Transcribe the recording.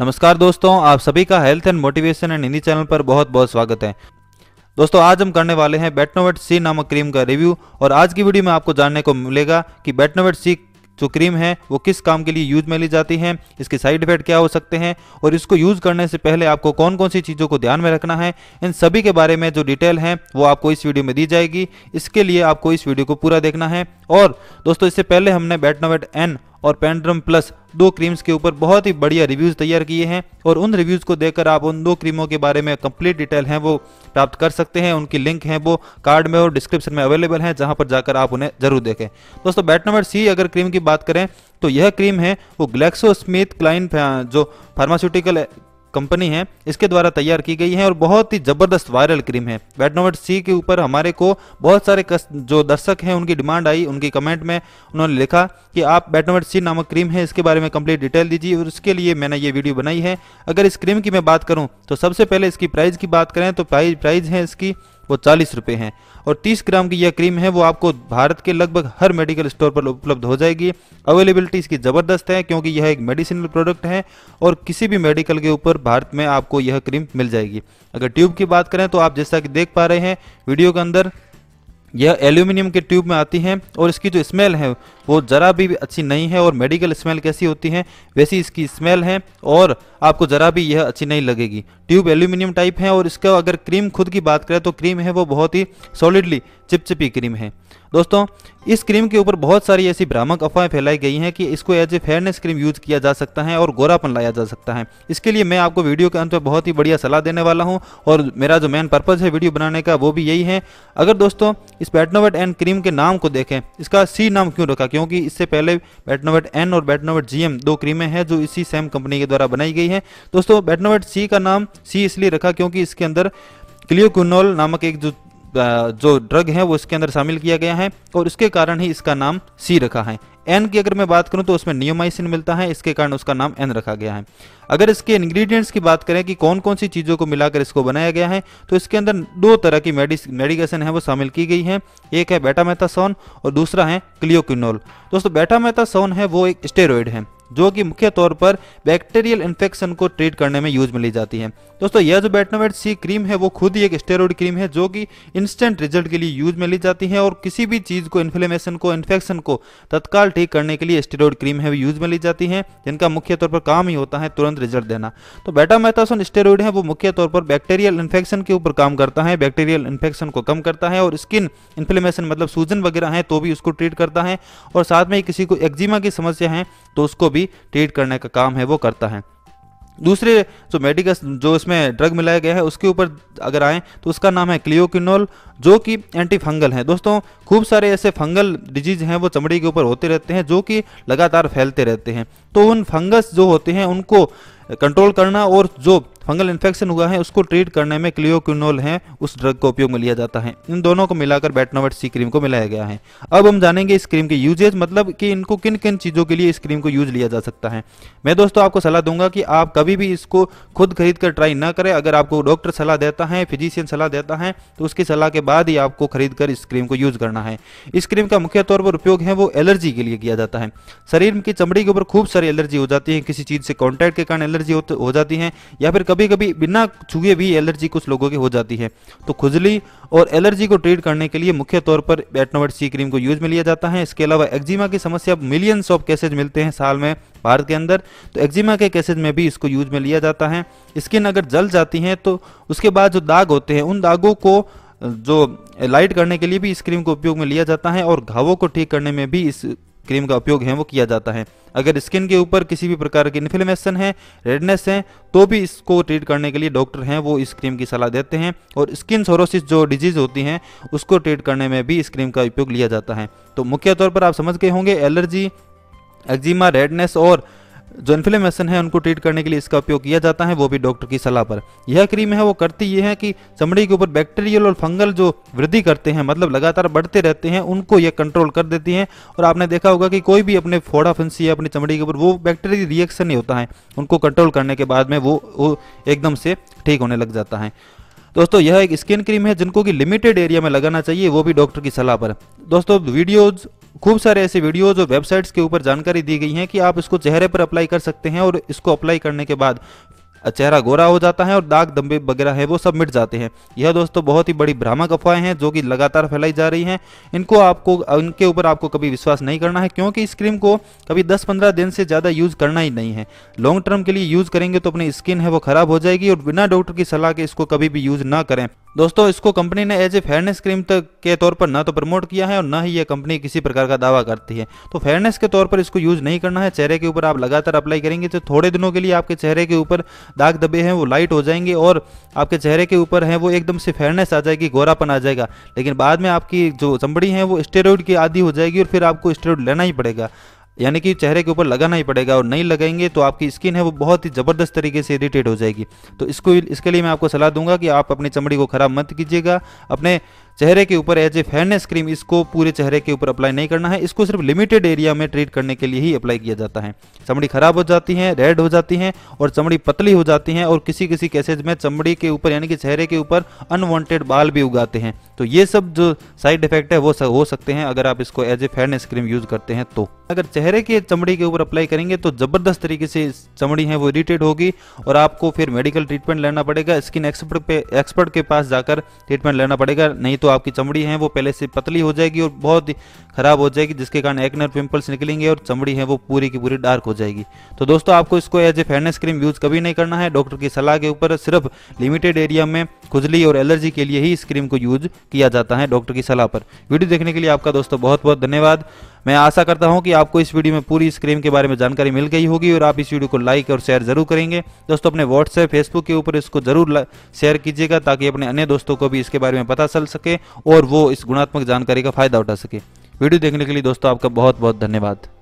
नमस्कार दोस्तों आप सभी का health and motivation and Hindi channel पर बहुत बहुत स्वागत है दोस्तों आज हम करने वाले हैं बेटनोवेट सी नामक क्रीम का रिव्यू और आज की वीडियो में आपको जानने को मिलेगा कि बेटनोवेट सी जो क्रीम है वो किस काम के लिए यूज में ली जाती है इसके साइड इफेक्ट क्या हो सकते हैं और इसको यूज करने से पहले आपको कौन कौन सी चीज़ों को ध्यान में रखना है इन सभी के बारे में जो डिटेल है वो आपको इस वीडियो में दी जाएगी इसके लिए आपको इस वीडियो को पूरा देखना है और दोस्तों इससे पहले हमने बैटनोवेट एन और पेंड्रम प्लस दो क्रीम्स के ऊपर बहुत ही बढ़िया रिव्यूज़ तैयार किए हैं और उन रिव्यूज़ को देखकर आप उन दो क्रीमों के बारे में कंप्लीट डिटेल हैं वो प्राप्त कर सकते हैं उनकी लिंक है वो कार्ड में और डिस्क्रिप्शन में अवेलेबल है जहां पर जाकर आप उन्हें जरूर देखें दोस्तों बैट नंबर सी अगर क्रीम की बात करें तो यह क्रीम है वो ग्लैक्सो स्मिथ क्लाइन जो फार्मास्यूटिकल कंपनी है इसके द्वारा तैयार की गई है और बहुत ही ज़बरदस्त वायरल क्रीम है वेटनोवेट सी के ऊपर हमारे को बहुत सारे कस, जो दर्शक हैं उनकी डिमांड आई उनकी कमेंट में उन्होंने लिखा कि आप वेटनोवेट सी नामक क्रीम है इसके बारे में कंप्लीट डिटेल दीजिए और उसके लिए मैंने ये वीडियो बनाई है अगर इस क्रीम की मैं बात करूँ तो सबसे पहले इसकी प्राइस की बात करें तो प्राइज प्राइज है इसकी वो चालीस रुपये हैं और तीस ग्राम की यह क्रीम है वो आपको भारत के लगभग हर मेडिकल स्टोर पर उपलब्ध हो जाएगी अवेलेबिलिटी इसकी ज़बरदस्त है क्योंकि यह एक मेडिसिनल प्रोडक्ट है और किसी भी मेडिकल के ऊपर भारत में आपको यह क्रीम मिल जाएगी अगर ट्यूब की बात करें तो आप जैसा कि देख पा रहे हैं वीडियो के अंदर यह एल्यूमिनियम के ट्यूब में आती हैं और इसकी जो स्मेल है वो ज़रा भी अच्छी नहीं है और मेडिकल स्मेल कैसी होती है वैसी इसकी स्मेल है और आपको ज़रा भी यह अच्छी नहीं लगेगी ट्यूब एल्यूमिनियम टाइप है और इसका अगर क्रीम खुद की बात करें तो क्रीम है वो बहुत ही सॉलिडली चिपचिपी क्रीम है दोस्तों इस क्रीम के ऊपर बहुत सारी ऐसी भ्रामक अफवाहें फैलाई गई हैं कि इसको as a fairness cream use किया जा सकता है और गोरापन लाया जा सकता है इसके लिए मैं आपको वीडियो के अंत में बहुत ही बढ़िया सलाह देने वाला हूं और मेरा जो मेन पर्पज़ है वीडियो बनाने का वो भी यही है अगर दोस्तों इस बैटनोवेट एन क्रीम के नाम को देखें इसका सी नाम क्यों रखा क्योंकि इससे पहले बैटनोवेट एन और बैटनोवेट जी दो क्रीमें हैं जो इसी सेम कंपनी के द्वारा बनाई गई हैं दोस्तों बैटनोवेट सी का नाम सी इसलिए रखा क्योंकि इसके अंदर क्लियोक्विनोल नामक एक जो जो ड्रग है वो इसके अंदर शामिल किया गया है और इसके कारण ही इसका नाम सी रखा है एन की अगर मैं बात करूं तो उसमें नियोमाइसिन मिलता है इसके कारण उसका नाम एन रखा गया है अगर इसके इंग्रेडिएंट्स की बात करें कि कौन कौन सी चीज़ों को मिलाकर इसको बनाया गया है तो इसके अंदर दो तरह की मेडिकेशन है वो शामिल की गई है एक है बेटामेथासोन और दूसरा है क्लियोक्विनोल दोस्तों बेटामेथासोन है वो एक स्टेरॉयड है जो कि मुख्य तौर पर बैक्टीरियल इन्फेक्शन को ट्रीट करने में यूज में ली जाती है दोस्तों यह जो बैटनोवेट सी क्रीम है वो खुद ही एक स्टेरॉइड क्रीम है जो कि इंस्टेंट रिजल्ट के लिए यूज में ली जाती है और किसी भी चीज़ को इन्फ्लेमेशन को इन्फेक्शन को तत्काल ठीक करने के लिए स्टेरॉइड क्रीम है यूज में ली जाती है जिनका मुख्य तौर पर काम ही होता है तुरंत रिजल्ट देना तो बेटामेथासोन स्टेरॉइड है वो मुख्य तौर पर बैक्टेरियल इन्फेक्शन के ऊपर काम करता है बैक्टेरियल इन्फेक्शन को कम करता है और स्किन इन्फ्लेमेशन मतलब सूजन वगैरह है तो भी उसको ट्रीट करता है और साथ में किसी को एक्जिमा की समस्या है तो उसको भी ट्रीट करने का काम है वो करता है दूसरे जो मेडिकल जो इसमें ड्रग मिलाया गया है उसके ऊपर अगर आए तो उसका नाम है क्लियोकिनोल जो कि एंटी फंगल है दोस्तों खूब सारे ऐसे फंगल डिजीज हैं वो चमड़ी के ऊपर होते रहते हैं जो कि लगातार फैलते रहते हैं तो उन फंगस जो होते हैं उनको कंट्रोल करना और जो फंगल इन्फेक्शन हुआ है उसको ट्रीट करने में क्लियोक्विनोल है उस ड्रग का उपयोग में लिया जाता है इन दोनों को मिलाकर बैटनोवेट सी क्रीम को मिलाया गया है अब हम जानेंगे इस क्रीम के यूजेज मतलब कि इनको किन किन चीज़ों के लिए इस क्रीम को यूज लिया जा सकता है मैं दोस्तों आपको सलाह दूंगा कि आप कभी भी इसको खुद खरीद कर ट्राई ना करें अगर आपको डॉक्टर सलाह देता है फिजिशियन सलाह देता है तो उसकी सलाह के बाद ही आपको खरीद कर इस क्रीम को यूज करना है इस क्रीम का मुख्य तौर पर उपयोग है वो एलर्जी के लिए किया जाता है शरीर की चमड़ी के ऊपर खूब सारी एलर्जी हो जाती है किसी चीज़ से कॉन्टैक्ट के कारण एलर्जी हो जाती है या फिर कभी कभी बिना छुए भी एलर्जी कुछ लोगों की हो जाती है तो खुजली और एलर्जी को ट्रीट करने के लिए मुख्य तौर पर एटनोवर्ट सी क्रीम को यूज में लिया जाता है इसके अलावा एक्जिमा की समस्या मिलियंस ऑफ केसेज मिलते हैं साल में भारत के अंदर तो एक्जिमा के केसेज में भी इसको यूज में लिया जाता है स्किन अगर जल जाती है तो उसके बाद जो दाग होते हैं उन दागों को जो लाइट करने के लिए भी इस क्रीम को उपयोग में लिया जाता है और घावों को ठीक करने में भी इस क्रीम का उपयोग है वो किया जाता है अगर स्किन के ऊपर किसी भी प्रकार की इन्फ्लेमेशन है रेडनेस है तो भी इसको ट्रीट करने के लिए डॉक्टर हैं वो इस क्रीम की सलाह देते हैं और स्किन सोरोसिस जो डिजीज़ होती हैं उसको ट्रीट करने में भी इस क्रीम का उपयोग लिया जाता है तो मुख्य तौर पर आप समझ गए होंगे एलर्जी एक्जिमा रेडनेस और जो इन्फ्लेमेशन है उनको ट्रीट करने के लिए इसका उपयोग किया जाता है वो भी डॉक्टर की सलाह पर यह क्रीम है वो करती ये है कि चमड़ी के ऊपर बैक्टीरियल और फंगल जो वृद्धि करते हैं मतलब लगातार बढ़ते रहते हैं उनको यह कंट्रोल कर देती है और आपने देखा होगा कि कोई भी अपने फोड़ा फंसी या अपनी चमड़ी के ऊपर वो बैक्टीरियल रिएक्शन नहीं होता है उनको कंट्रोल करने के बाद में वो, वो एकदम से ठीक होने लग जाता है दोस्तों यह एक स्किन क्रीम है जिनको कि लिमिटेड एरिया में लगाना चाहिए वो भी डॉक्टर की सलाह पर दोस्तों वीडियोज़ खूब सारे ऐसे वीडियोज और वेबसाइट्स के ऊपर जानकारी दी गई है कि आप इसको चेहरे पर अप्लाई कर सकते हैं और इसको अप्लाई करने के बाद चेहरा गोरा हो जाता है और दाग दम्बे वगैरह है वो सब मिट जाते हैं यह दोस्तों बहुत ही बड़ी भ्रामक अफवाहें हैं जो कि लगातार फैलाई जा रही हैं इनको आपको इनके ऊपर आपको कभी विश्वास नहीं करना है क्योंकि इस क्रीम को कभी 10-15 दिन से ज़्यादा यूज़ करना ही नहीं है लॉन्ग टर्म के लिए यूज़ करेंगे तो अपनी स्किन है वो खराब हो जाएगी और बिना डॉक्टर की सलाह के इसको कभी भी यूज़ ना करें दोस्तों इसको कंपनी ने एज ए फेयरनेस क्रीम तक के तौर पर ना तो प्रमोट किया है और ना ही ये कंपनी किसी प्रकार का दावा करती है तो फेयरनेस के तौर पर इसको यूज़ नहीं करना है चेहरे के ऊपर आप लगातार अप्लाई करेंगे तो थोड़े दिनों के लिए आपके चेहरे के ऊपर दाग दबे हैं वो लाइट हो जाएंगे और आपके चेहरे के ऊपर है वो एकदम से फेयरनेस आ जाएगी गोरापन आ जाएगा लेकिन बाद में आपकी जो चमड़ी है वो स्टेरॉइड की आदि हो जाएगी और फिर आपको स्टेरॉइड लेना ही पड़ेगा यानी कि चेहरे के ऊपर लगाना ही पड़ेगा और नहीं लगाएंगे तो आपकी स्किन है वो बहुत ही ज़बरदस्त तरीके से इरीटेट हो जाएगी तो इसको इसके लिए मैं आपको सलाह दूंगा कि आप अपनी चमड़ी को ख़राब मत कीजिएगा अपने चेहरे के ऊपर एज ए फेयरनेस क्रीम इसको पूरे चेहरे के ऊपर अप्लाई नहीं करना है इसको सिर्फ लिमिटेड एरिया में ट्रीट करने के लिए ही अप्लाई किया जाता है चमड़ी खराब हो जाती है रेड हो जाती है और चमड़ी पतली हो जाती है और किसी किसी केसेज में चमड़ी के ऊपर यानी कि चेहरे के ऊपर अनवॉन्टेड बाल भी उगाते हैं तो ये सब जो साइड इफेक्ट है वो हो सकते हैं अगर आप इसको as a fairness cream use करते हैं तो अगर चेहरे के चमड़ी के ऊपर अप्लाई करेंगे तो जबरदस्त तरीके से चमड़ी है वो इरिटेट होगी और आपको फिर मेडिकल ट्रीटमेंट लेना पड़ेगा स्किन एक्सपर्ट पे एक्सपर्ट के पास जाकर ट्रीटमेंट लेना पड़ेगा नहीं तो तो आपकी चमड़ी है वो पहले से पतली हो जाएगी और बहुत खराब हो जाएगी जिसके कारण एक्नर पिंपल्स निकलेंगे और चमड़ी है वो पूरी की पूरी डार्क हो जाएगी तो दोस्तों आपको इसको as a fairness cream use कभी नहीं करना है डॉक्टर की सलाह के ऊपर सिर्फ लिमिटेड एरिया में खुजली और एलर्जी के लिए ही इस क्रीम को यूज किया जाता है डॉक्टर की सलाह पर वीडियो देखने के लिए आपका दोस्तों बहुत बहुत धन्यवाद मैं आशा करता हूं कि आपको इस वीडियो में पूरी इस क्रीम के बारे में जानकारी मिल गई होगी और आप इस वीडियो को लाइक और शेयर जरूर करेंगे दोस्तों अपने व्हाट्सएप फेसबुक के ऊपर इसको जरूर शेयर कीजिएगा ताकि अपने अन्य दोस्तों को भी इसके बारे में पता चल सके और वो इस गुणात्मक जानकारी का फायदा उठा सके वीडियो देखने के लिए दोस्तों आपका बहुत बहुत धन्यवाद